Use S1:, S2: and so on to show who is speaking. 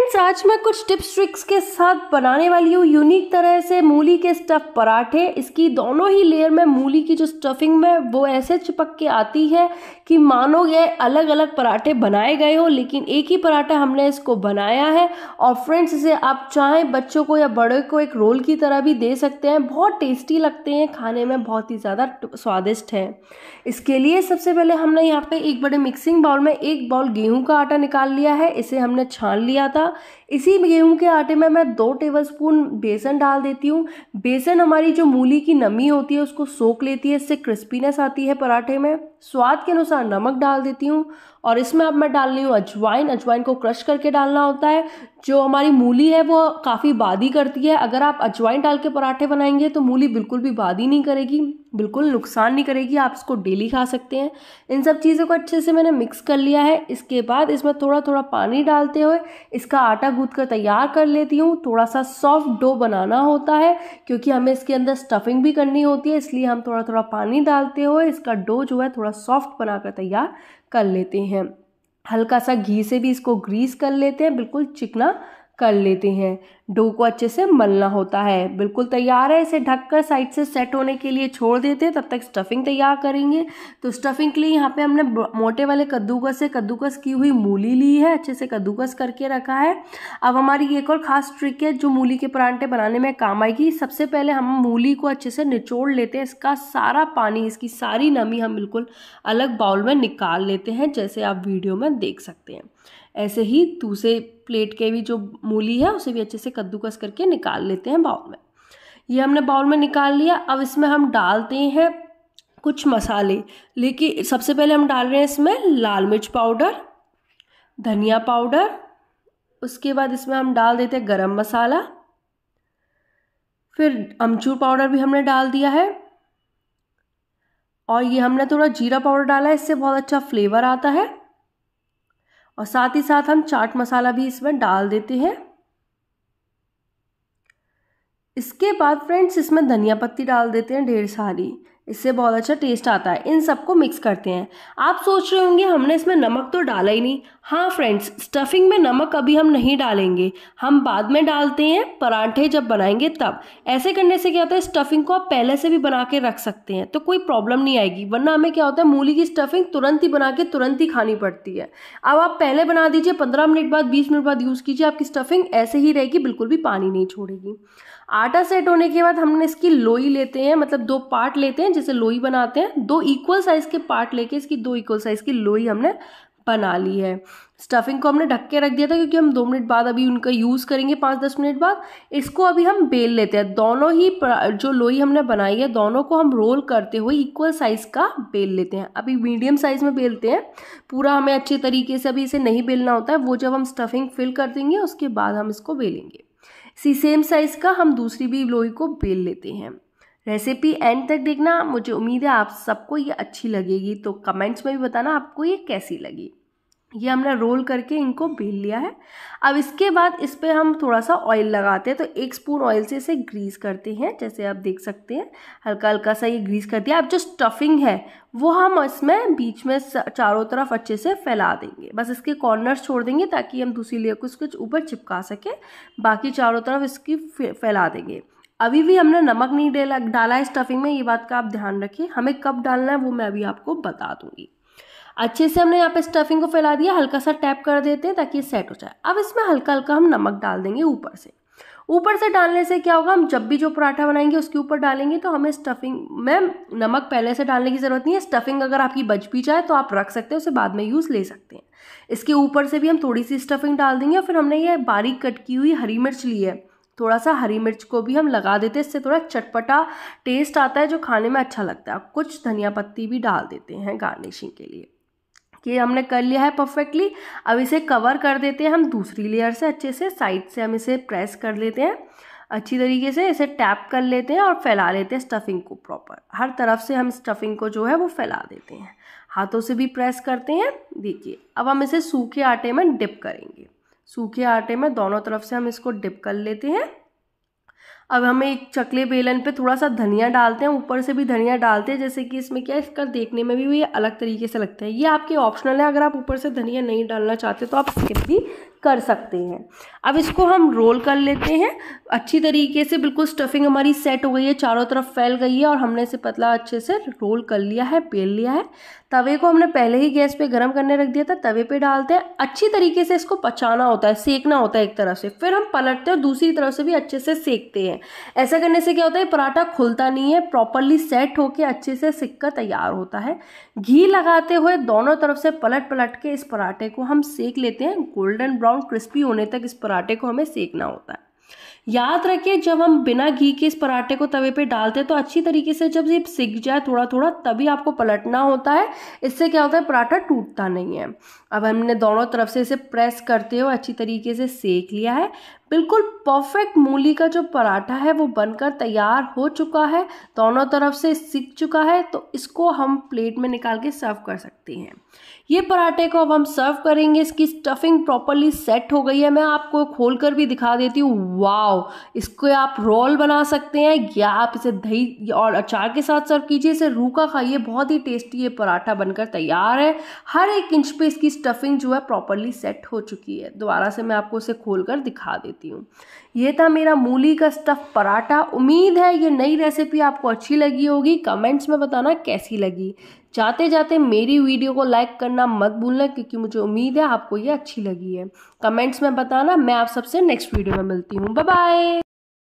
S1: friends आज मैं कुछ टिप्स ट्रिक्स के साथ बनाने वाली हूँ यूनिक तरह से मूली के स्टफ पराठे इसकी दोनों ही लेयर में मूली की जो स्टफिंग में वो ऐसे चिपक के आती है कि मानो ये अलग अलग पराठे बनाए गए हो लेकिन एक ही पराठा हमने इसको बनाया है और फ्रेंड्स इसे आप चाहें बच्चों को या बड़े को एक रोल की तरह भी दे सकते हैं बहुत टेस्टी लगते हैं खाने में बहुत ही ज़्यादा स्वादिष्ट है इसके लिए सबसे पहले हमने यहाँ पर एक बड़े मिक्सिंग बाउल में एक बाउल गेहूँ का आटा निकाल लिया है इसे हमने छान लिया था डाला इसी गेहूं के आटे में मैं दो टेबलस्पून बेसन डाल देती हूँ बेसन हमारी जो मूली की नमी होती है उसको सोख लेती है इससे क्रिस्पीनेस आती है पराठे में स्वाद के अनुसार नमक डाल देती हूँ और इसमें अब मैं डाल रही हूँ अजवाइन अजवाइन को क्रश करके डालना होता है जो हमारी मूली है वो काफ़ी बादी करती है अगर आप अजवाइन डाल के पराठे बनाएंगे तो मूली बिल्कुल भी बादी नहीं करेगी बिल्कुल नुकसान नहीं करेगी आप इसको डेली खा सकते हैं इन सब चीज़ों को अच्छे से मैंने मिक्स कर लिया है इसके बाद इसमें थोड़ा थोड़ा पानी डालते हुए इसका आटा गूँद कर तैयार कर लेती हूँ थोड़ा सा सॉफ्ट डो बनाना होता है क्योंकि हमें इसके अंदर स्टफिंग भी करनी होती है इसलिए हम थोड़ा थोड़ा पानी डालते हुए इसका डो जो है थोड़ा थोड़ा सॉफ्ट बनाकर तैयार कर लेते हैं हल्का सा घी से भी इसको ग्रीस कर लेते हैं बिल्कुल चिकना कर लेते हैं डो को अच्छे से मलना होता है बिल्कुल तैयार है इसे ढककर साइड से सेट होने के लिए छोड़ देते हैं तब तक स्टफिंग तैयार करेंगे तो स्टफिंग के लिए यहाँ पे हमने मोटे वाले कद्दूकस से कद्दूकस की हुई मूली ली है अच्छे से कद्दूकस करके रखा है अब हमारी एक और ख़ास ट्रिक है जो मूली के परांठे बनाने में काम आएगी सबसे पहले हम मूली को अच्छे से निचोड़ लेते हैं इसका सारा पानी इसकी सारी नमी हम बिल्कुल अलग बाउल में निकाल लेते हैं जैसे आप वीडियो में देख सकते हैं ऐसे ही दूसरे प्लेट के भी जो मूली है उसे भी अच्छे से कद्दूकस करके निकाल लेते हैं बाउल में ये हमने बाउल में निकाल लिया अब इसमें हम डालते हैं कुछ मसाले लेकिन सबसे पहले हम डाल रहे हैं इसमें लाल मिर्च पाउडर धनिया पाउडर उसके बाद इसमें हम डाल देते हैं गरम मसाला फिर अमचूर पाउडर भी हमने डाल दिया है और ये हमने थोड़ा जीरा पाउडर डाला है इससे बहुत अच्छा फ्लेवर आता है और साथ ही साथ हम चाट मसाला भी इसमें डाल देते हैं इसके बाद फ्रेंड्स इसमें धनिया पत्ती डाल देते हैं ढेर सारी इससे बहुत अच्छा टेस्ट आता है इन सबको मिक्स करते हैं आप सोच रहे होंगे हमने इसमें नमक तो डाला ही नहीं हाँ फ्रेंड्स स्टफिंग में नमक अभी हम नहीं डालेंगे हम बाद में डालते हैं परांठे जब बनाएंगे तब ऐसे करने से क्या होता है स्टफिंग को आप पहले से भी बना के रख सकते हैं तो कोई प्रॉब्लम नहीं आएगी वरना हमें क्या होता है मूली की स्टफिंग तुरंत ही बना के तुरंत ही खानी पड़ती है अब आप पहले बना दीजिए पंद्रह मिनट बाद बीस मिनट बाद यूज़ कीजिए आपकी स्टफिंग ऐसे ही रहेगी बिल्कुल भी पानी नहीं छोड़ेगी आटा सेट होने के बाद हमने इसकी लोई लेते हैं मतलब दो पार्ट लेते हैं जिसे लोई बनाते हैं दो इक्वल साइज़ के पार्ट लेके इसकी दो इक्वल साइज़ की लोई हमने बना ली है स्टफिंग को हमने ढक के रख दिया था क्योंकि हम दो मिनट बाद अभी उनका यूज़ करेंगे पाँच दस मिनट बाद इसको अभी हम बेल लेते हैं दोनों ही जो लोई हमने बनाई है दोनों को हम रोल करते हुए इक्वल साइज़ का बेल लेते हैं अभी मीडियम साइज़ में बेलते हैं पूरा हमें अच्छे तरीके से अभी इसे नहीं बेलना होता है वो जब हम स्टफिंग फिल कर देंगे उसके बाद हम इसको बेलेंगे इसी सेम साइज़ का हम दूसरी भी लोई को बेल लेते हैं रेसिपी एंड तक देखना मुझे उम्मीद है आप सबको ये अच्छी लगेगी तो कमेंट्स में भी बताना आपको ये कैसी लगी ये हमने रोल करके इनको बेल लिया है अब इसके बाद इस पर हम थोड़ा सा ऑयल लगाते हैं तो एक स्पून ऑयल से इसे ग्रीस करते हैं जैसे आप देख सकते हैं हल्का हल्का सा ये ग्रीस कर दिया अब जो स्टफिंग है वो हम इसमें बीच में चारों तरफ अच्छे से फैला देंगे बस इसके कॉर्नर्स छोड़ देंगे ताकि हम दूसरी लेयर को इसके ऊपर चिपका सकें बाकी चारों तरफ इसकी फैला देंगे अभी भी हमने नमक नहीं डाला है स्टफिंग में ये बात का आप ध्यान रखिए हमें कब डालना है वो मैं अभी आपको बता दूंगी अच्छे से हमने यहाँ पे स्टफिंग को फैला दिया हल्का सा टैप कर देते हैं ताकि सेट हो जाए अब इसमें हल्का हल्का हम नमक डाल देंगे ऊपर से ऊपर से डालने से क्या होगा हम जब भी जो पराठा बनाएंगे उसके ऊपर डालेंगे तो हमें स्टफिंग में नमक पहले से डालने की ज़रूरत नहीं है स्टफिंग अगर आपकी बच भी जाए तो आप रख सकते हैं उसे बाद में यूज़ ले सकते हैं इसके ऊपर से भी हम थोड़ी सी स्टफिंग डाल देंगे और फिर हमने ये बारीक कट की हुई हरी मिर्च ली है थोड़ा सा हरी मिर्च को भी हम लगा देते हैं इससे थोड़ा चटपटा टेस्ट आता है जो खाने में अच्छा लगता है कुछ धनिया पत्ती भी डाल देते हैं गार्निशिंग के लिए कि हमने कर लिया है परफेक्टली अब इसे कवर कर देते हैं हम दूसरी लेयर से अच्छे से साइड से हम इसे प्रेस कर लेते हैं अच्छी तरीके से इसे टैप कर लेते हैं और फैला लेते हैं स्टफिंग को प्रॉपर हर तरफ से हम स्टफिंग को जो है वो फैला देते हैं हाथों से भी प्रेस करते हैं देखिए अब हम इसे सूखे आटे में डिप करेंगे सूखे आटे में दोनों तरफ से हम इसको डिप कर लेते हैं अब हमें एक चकले बेलन पे थोड़ा सा धनिया डालते हैं ऊपर से भी धनिया डालते हैं जैसे कि इसमें क्या है इसका देखने में भी ये अलग तरीके से लगता है ये आपके ऑप्शनल है अगर आप ऊपर से धनिया नहीं डालना चाहते तो आप स्किप भी कर सकते हैं अब इसको हम रोल कर लेते हैं अच्छी तरीके से बिल्कुल स्टफिंग हमारी सेट हो गई है चारों तरफ फैल गई है और हमने इसे पतला अच्छे से रोल कर लिया है पेल लिया है तवे को हमने पहले ही गैस पे गर्म करने रख दिया था तवे पे डालते हैं अच्छी तरीके से इसको पचाना होता है सेकना होता है एक तरफ से फिर हम पलटते हैं और दूसरी तरफ से भी अच्छे से सेकते हैं हैं ऐसा करने से क्या होता है पराठा खुलता नहीं है प्रॉपरली सेट होके अच्छे से सिक्का तैयार होता है घी लगाते हुए दोनों तरफ से पलट पलट के इस पराठे को हम सेक लेते हैं गोल्डन ब्राउन क्रिस्पी होने तक इस पराठे को हमें सेकना होता है याद रखिए जब हम बिना घी के इस पराठे को तवे पे डालते हैं तो अच्छी तरीके से जब ये सिक जाए थोड़ा थोड़ा तभी आपको पलटना होता है इससे क्या होता है पराठा टूटता नहीं है अब हमने दोनों तरफ से इसे प्रेस करते हुए अच्छी तरीके से सेक लिया है बिल्कुल परफेक्ट मूली का जो पराठा है वो बनकर तैयार हो चुका है दोनों तरफ से सीख चुका है तो इसको हम प्लेट में निकाल के सर्व कर सकते हैं ये पराठे को अब हम सर्व करेंगे इसकी स्टफिंग प्रॉपरली सेट हो गई है मैं आपको खोल कर भी दिखा देती हूँ वाव इसको आप रोल बना सकते हैं या आप इसे दही और अचार के साथ सर्व कीजिए इसे रूखा खाइए बहुत ही टेस्टी ये पराठा बनकर तैयार है हर एक इंच पे इसकी स्टफिंग जो है प्रॉपरली सेट हो चुकी है दोबारा से मैं आपको इसे खोल कर दिखा देती लेती हूँ ये था मेरा मूली का स्टफ़ पराठा उम्मीद है ये नई रेसिपी आपको अच्छी लगी होगी कमेंट्स में बताना कैसी लगी जाते जाते मेरी वीडियो को लाइक करना मत भूलना क्योंकि मुझे उम्मीद है आपको ये अच्छी लगी है कमेंट्स में बताना मैं आप सबसे नेक्स्ट वीडियो में मिलती हूँ बाय